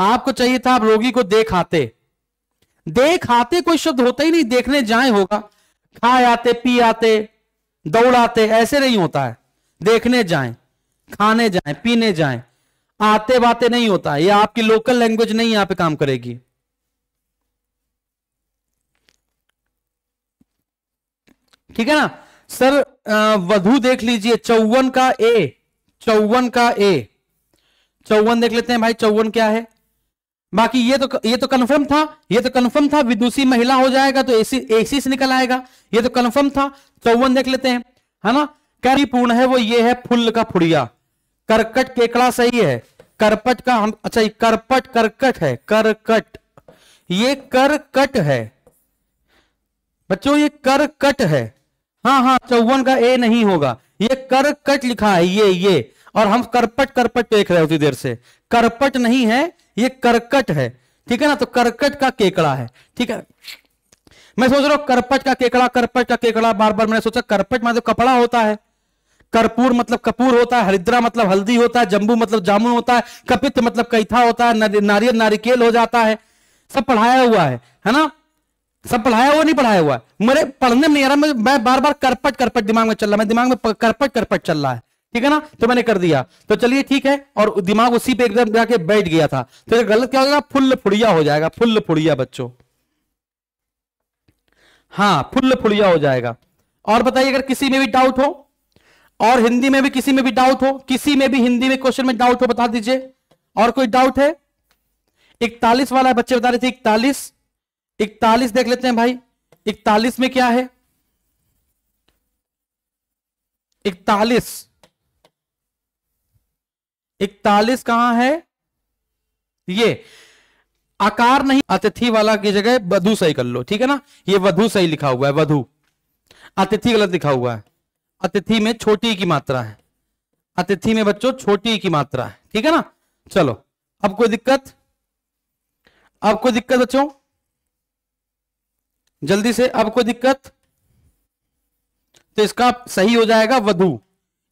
आपको चाहिए था आप रोगी को देखाते देखाते कोई शब्द होता ही नहीं देखने जाए होगा खाए आते पी आते दौड़ाते ऐसे नहीं होता है देखने जाए खाने जाए पीने जाए आते बाते नहीं होता ये आपकी लोकल लैंग्वेज नहीं यहां पे काम करेगी ठीक है ना सर वधु देख लीजिए चौवन का ए चौवन का ए चौवन देख लेते हैं भाई चौवन क्या है बाकी ये तो ये तो कंफर्म था ये तो कंफर्म था विदुषी महिला हो जाएगा तो एसी से निकल आएगा ये तो कंफर्म था चौवन देख लेते हैं है ना कैरी पूर्ण है वो ये है फुल का फुड़िया करकट केकड़ा सही है करपट का हम अच्छा करपट करकट है करकट ये करकट है बच्चों ये करकट है हाँ हाँ चौवन का ए नहीं होगा ये करकट लिखा है ये ये और हम करपट करपट देख रहे उसी देर से करपट नहीं है ये करकट है ठीक है ना तो करकट का केकड़ा है ठीक है मैं सोच रहा हूं करपट का केकड़ा करपट का केकड़ा बार बार मैंने सोचा करपट मतलब कपड़ा होता है कर्पूर मतलब कपूर होता है हरिद्रा मतलब हल्दी होता है जम्बू मतलब जामुन होता है कपित मतलब कैथा होता है नारियल नारिकेल हो जाता है सब पढ़ाया हुआ है है ना सब पढ़ाया हुआ नहीं पढ़ाया हुआ मेरे पढ़ने में नहीं आ रहा मैं बार बार करपट करपट दिमाग में चल रहा है दिमाग में करपट करपट चल रहा है ठीक है ना तो मैंने कर दिया तो चलिए ठीक है और दिमाग उसी पे एकदम जाके बैठ गया था तो गलत क्या हो जाएगा फुल्ल फुड़िया हो जाएगा फुल फुड़िया बच्चों हाँ फुल्ल फुड़िया हो जाएगा और बताइए अगर किसी में भी डाउट हो और हिंदी में भी किसी में भी डाउट हो किसी में भी हिंदी में क्वेश्चन में डाउट हो बता दीजिए और कोई डाउट है इकतालीस वाला बच्चे बता रहे थे इकतालीस इकतालीस देख लेते हैं भाई इकतालीस में क्या है इकतालीस इकतालीस कहां है ये आकार नहीं अतिथि वाला की जगह वधु सही कर लो ठीक है ना ये वधु सही लिखा हुआ है वधु अतिथि गलत लिखा हुआ है अतिथि में छोटी की मात्रा है अतिथि में बच्चों छोटी की मात्रा है ठीक है ना चलो अब कोई दिक्कत अब कोई दिक्कत बच्चों जल्दी से अब कोई दिक्कत तो इसका सही हो जाएगा वधु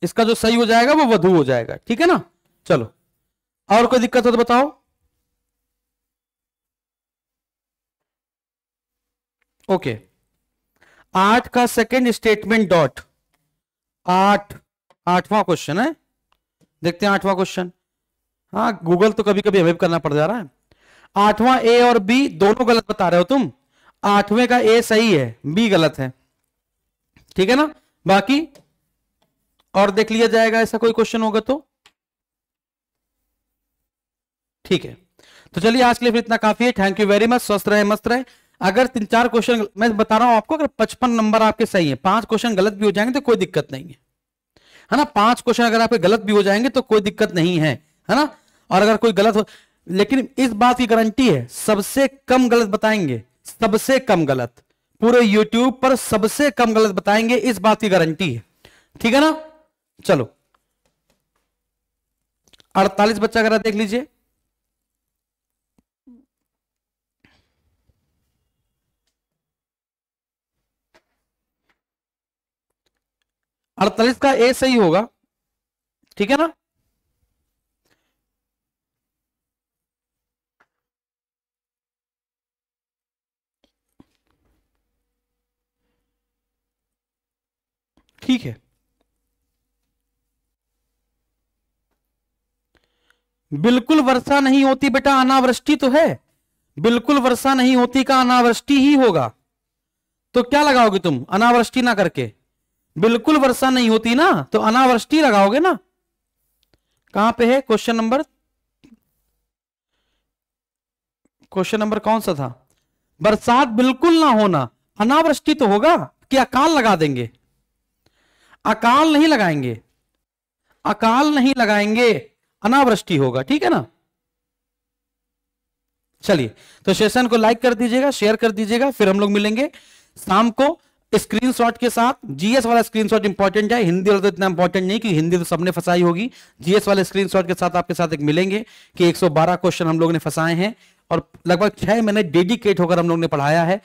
इसका जो सही हो जाएगा वो वधु हो जाएगा ठीक है ना चलो और कोई दिक्कत हो तो बताओ ओके आठ का सेकंड स्टेटमेंट डॉट आठ आठवां क्वेश्चन है देखते हैं आठवां क्वेश्चन हाँ गूगल तो कभी कभी अवेब करना पड़ जा रहा है आठवां ए और बी दोनों गलत बता रहे हो तुम आठवें का ए सही है बी गलत है ठीक है ना बाकी और देख लिया जाएगा ऐसा कोई क्वेश्चन होगा तो ठीक है तो चलिए आज के लिए फिर इतना काफी है थैंक यू वेरी मच स्वस्थ रहे मस्त रहे अगर तीन चार क्वेश्चन मैं बता रहा हूं आपको अगर पचपन नंबर आपके सही है पांच क्वेश्चन गलत भी हो जाएंगे तो कोई दिक्कत नहीं है है ना पांच क्वेश्चन अगर आपके गलत भी हो जाएंगे तो कोई दिक्कत नहीं है है ना और अगर कोई गलत हो लेकिन इस बात की गारंटी है सबसे कम गलत बताएंगे सबसे कम गलत पूरे यूट्यूब पर सबसे कम गलत बताएंगे इस बात की गारंटी है ठीक है ना चलो अड़तालीस बच्चा अगर देख लीजिए अड़तालीस का ए सही होगा ठीक है ना ठीक है बिल्कुल वर्षा नहीं होती बेटा अनावृष्टि तो है बिल्कुल वर्षा नहीं होती का अनावृष्टि ही होगा तो क्या लगाओगे तुम अनावृष्टि ना करके बिल्कुल वर्षा नहीं होती ना तो अनावृष्टि लगाओगे ना कहां पे है क्वेश्चन नंबर क्वेश्चन नंबर कौन सा था बरसात बिल्कुल ना होना अनावृष्टि तो होगा कि अकाल लगा देंगे अकाल नहीं लगाएंगे अकाल नहीं लगाएंगे अनावृष्टि होगा ठीक है ना चलिए तो सेशन को लाइक कर दीजिएगा शेयर कर दीजिएगा फिर हम लोग मिलेंगे शाम को स्क्रीनशॉट के साथ जीएस वाला स्क्रीनशॉट इंपॉर्टेंट है हिंदी वाला तो इतना इंपॉर्टेंट नहीं कि हिंदी तो सबने फंसाई होगी जीएस वाले स्क्रीनशॉट के साथ आपके साथ एक मिलेंगे कि 112 क्वेश्चन हम लोग ने फंसाए हैं और लगभग छह महीने डेडिकेट होकर हम लोग ने पढ़ाया है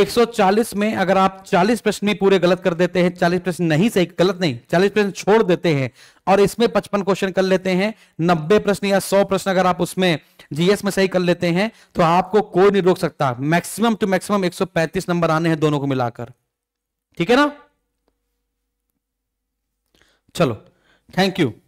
140 में अगर आप 40 प्रश्न भी पूरे गलत कर देते हैं 40 प्रश्न नहीं सही गलत नहीं 40 प्रश्न छोड़ देते हैं और इसमें 55 क्वेश्चन कर लेते हैं 90 प्रश्न या 100 प्रश्न अगर आप उसमें जीएस में सही कर लेते हैं तो आपको कोई नहीं रोक सकता मैक्सिमम टू मैक्सिमम 135 नंबर आने हैं दोनों को मिलाकर ठीक है ना चलो थैंक यू